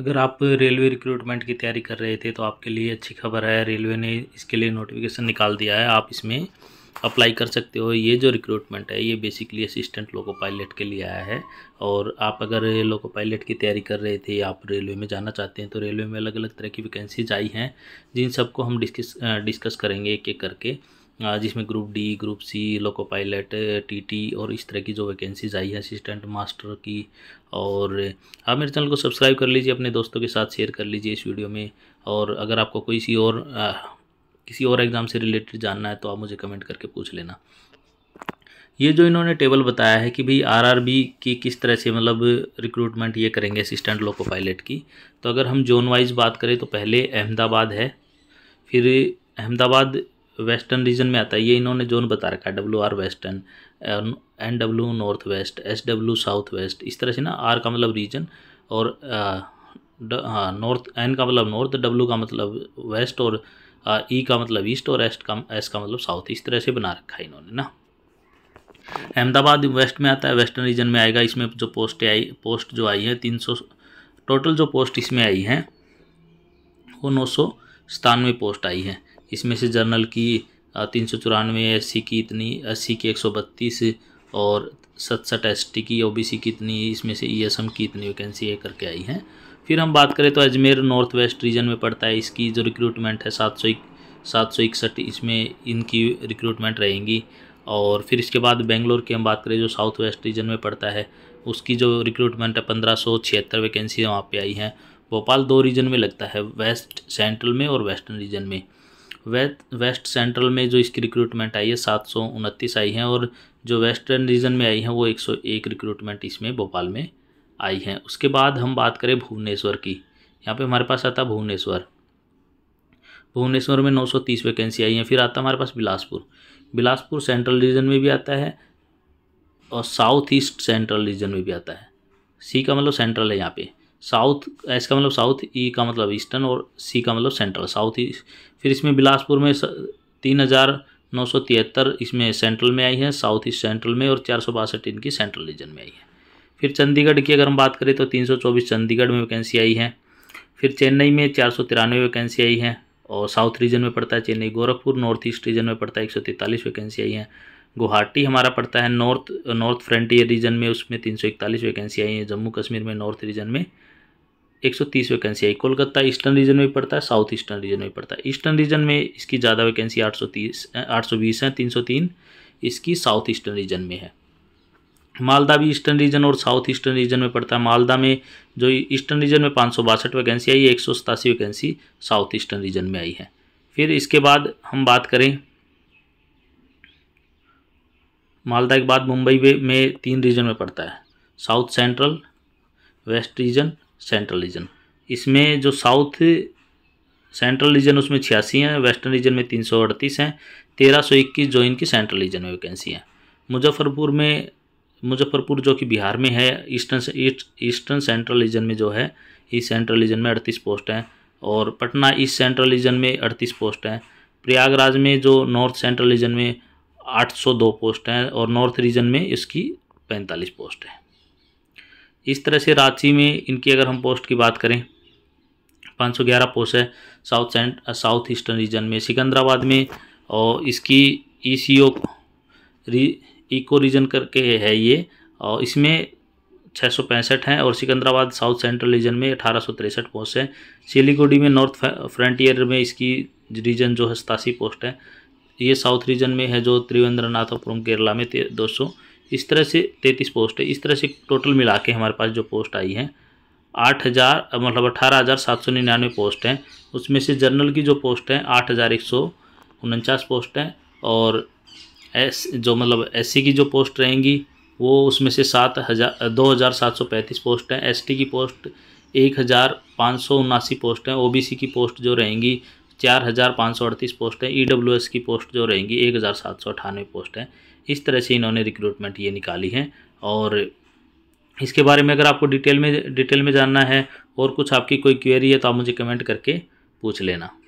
अगर आप railway recruitment की तैयारी कर रहे थे तो आपके लिए अच्छी खबर है रेलवे ने इसके लिए नोटिफिकेशन निकाल दिया है आप इसमें अप्लाई कर सकते हो ये जो रिक्रूटमेंट है ये बेसिकली असिस्टेंट लोको पायलट के लिए आया है और आप अगर लोको पायलट की तैयारी कर रहे थे आप रेलवे में जाना चाहते हैं तो रेलवे में अलग अलग तरह की वैकेंसीज आई हैं जिन सबको हम डिस्कस डिस्कस करेंगे एक एक करके जिसमें group D group C loco pilot TT और इस तरह की जो वैकेंसीज आई है असिस्टेंट मास्टर की और आप मेरे चैनल को सब्सक्राइब कर लीजिए अपने दोस्तों के साथ शेयर कर लीजिए इस वीडियो में और अगर आपको कोई सी और आ, किसी और एग्ज़ाम से रिलेटेड जानना है तो आप मुझे कमेंट करके पूछ लेना ये जो इन्होंने टेबल बताया है कि भाई आरआरबी की किस तरह से मतलब रिक्रूटमेंट ये करेंगे असिस्टेंट लोको पायलट की तो अगर हम जोन वाइज बात करें तो पहले अहमदाबाद है फिर अहमदाबाद वेस्टर्न रीजन में आता है ये इन्होंने जोन बता रखा है W R western N W north west S W south west इस तरह से ना आर का मतलब रीजन और हाँ नॉर्थ एन का मतलब नॉर्थ डब्ल्यू का मतलब वेस्ट और ई e का मतलब ईस्ट और एस्ट का एस का मतलब साउथ इस तरह से बना रखा है इन्होंने ना अहमदाबाद वेस्ट में आता है वेस्टर्न रीजन में आएगा इसमें जो पोस्टें आई पोस्ट जो आई है तीन सौ टोटल जो पोस्ट इसमें आई हैं वो नौ सौ सतानवे पोस्ट आई है इसमें से जर्नल की तीन सौ चौरानवे एस की इतनी एस की एक सौ बत्तीस और सतसठ एस की ओ की इतनी इसमें से ई की इतनी वैकेंसी है करके आई हैं फिर हम बात करें तो अजमेर नॉर्थ वेस्ट रीजन में पड़ता है इसकी जो रिक्रूटमेंट है सात सौ सात सौ इकसठ इसमें इनकी रिक्रूटमेंट रहेंगी और फिर इसके बाद बेंगलोर की हम बात करें जो साउथ वेस्ट रीजन में पड़ता है उसकी जो रिक्रूटमेंट है पंद्रह सौ छिहत्तर वैकेंसी वहाँ पर आई हैं भोपाल दो रीजन में लगता है वेस्ट सेंट्रल में और वेस्टर्न रीजन में वेस्ट वेस्ट सेंट्रल में जो इसकी रिक्रूटमेंट आई है सात सौ उनतीस आई है और जो वेस्टर्न रीजन में आई है वो एक सौ एक रिक्रूटमेंट इसमें भोपाल में आई है उसके बाद हम बात करें भुवनेश्वर की यहाँ पे हमारे पास आता भुवनेश्वर भुवनेश्वर में नौ सौ तीस वैकेंसी आई है फिर आता हमारे पास बिलासपुर बिलासपुर सेंट्रल रीजन में भी आता है और साउथ ईस्ट सेंट्रल रीजन में भी आता है सी का मतलब सेंट्रल है यहाँ पे साउथ एस का मतलब साउथ ई e का मतलब ईस्टर्न और सी का मतलब सेंट्रल साउथ ईस्ट फिर इसमें बिलासपुर में तीन हज़ार नौ सौ तिहत्तर इसमें सेंट्रल में आई है साउथ ईस्ट सेंट्रल में और चार सौ बासठ इनकी सेंट्रल रीजन में आई है फिर चंडीगढ़ की अगर हम बात करें तो तीन सौ चौबीस चंडीगढ़ में वैकेंसी आई है फिर चेन्नई में चार सौ तिरानवे वैकेंसी आई है और साउथ रीजन में पड़ता है Chennai Gorakhpur north east region में पड़ता है एक सौ तैंतालीस वैकेंसी आई है गुवाहाटी हमारा पड़ता है नॉर्थ नॉर्थ फ्रंटियर रीजन में उसमें तीन सौ इकतालीस वैकेंसी आई है जम्मू कश्मीर में नॉर्थ रीजन में एक सौ तीस वैकेंसी आई कोलकाता ईस्टर्न रीजन में पड़ता है साउथ ईस्टर्न रीजन में पड़ता है ईस्टर्न रीजन में इसकी ज़्यादा वैकेंसी आठ सौ तीस आठ सौ बीस है तीन सौ तीन इसकी साउथ ईस्टर्न रीजन में है मालदा भी ईस्टर्न रीजन और साउथ ईस्टर्न रीजन में पड़ता है मालदा में जो ईस्टर्न रीजन में पाँच सौ बासठ वैकेंसी आई है एक सौ सतासी वैकेंसी साउथ ईस्टर्न रीजन में आई है फिर इसके बाद हम बात करें मालदा के बाद मुंबई में तीन रीजन में पड़ता है south central west region central region इसमें जो साउथ सेंट्रल रीजन उसमें छियासी हैं वेस्टर्न रीजन में तीन सौ अड़तीस हैं तेरह सौ इक्कीस जो इनकी सेंट्रल रीजन में वैकेंसी है मुजफ्फरपुर में मुजफ्फरपुर जो कि बिहार में है ईस्टर्न ईस्टर्न सेंट्रल रीजन में जो है ईस्ट सेंट्रल रीजन में अड़तीस पोस्ट हैं और पटना ईस्ट सेंट्रल रीजन में अड़तीस पोस्ट हैं प्रयागराज में जो नॉर्थ सेंट्रल रीजन में 802 पोस्ट हैं और नॉर्थ रीजन में इसकी 45 पोस्ट हैं इस तरह से रांची में इनकी अगर हम पोस्ट की बात करें 511 पोस्ट है south cent south eastern region में सिकंदराबाद में और इसकी ई सी ओ री इको रीजन करके है ये और इसमें छः हैं और सिकंदराबाद साउथ सेंट्रल रीजन में अठारह सौ तिरसठ पोस्ट हैं सिलीगुड़ी में नॉर्थ फ्रंटियर में इसकी रीजन जो है सतासी पोस्ट है ये साउथ रीजन में है जो त्रिवेंद्रनाथपुरम केरला में दो सौ इस तरह से तैंतीस पोस्ट है इस तरह से टोटल मिला के हमारे पास जो पोस्ट आई है आठ हज़ार मतलब अठारह हज़ार सात सौ निन्यानवे पोस्ट हैं उसमें से जनरल की जो पोस्ट हैं आठ हज़ार एक सौ उनचास पोस्ट हैं और एस जो मतलब एस की जो पोस्ट रहेंगी वो उसमें से सात हज़ार दो हज़ार सात सौ पैंतीस पोस्ट हैं एस की पोस्ट एक हज़ार पाँच सौ उनासी पोस्ट हैं ओ की पोस्ट जो रहेंगी चार हज़ार पाँच सौ अड़तीस पोस्ट है ई e की पोस्ट जो रहेंगी एक हज़ार सात सौ अठानवे पोस्ट है इस तरह से इन्होंने रिक्रूटमेंट ये निकाली है और इसके बारे में अगर आपको डिटेल में डिटेल में जानना है और कुछ आपकी कोई क्वेरी है तो आप मुझे कमेंट करके पूछ लेना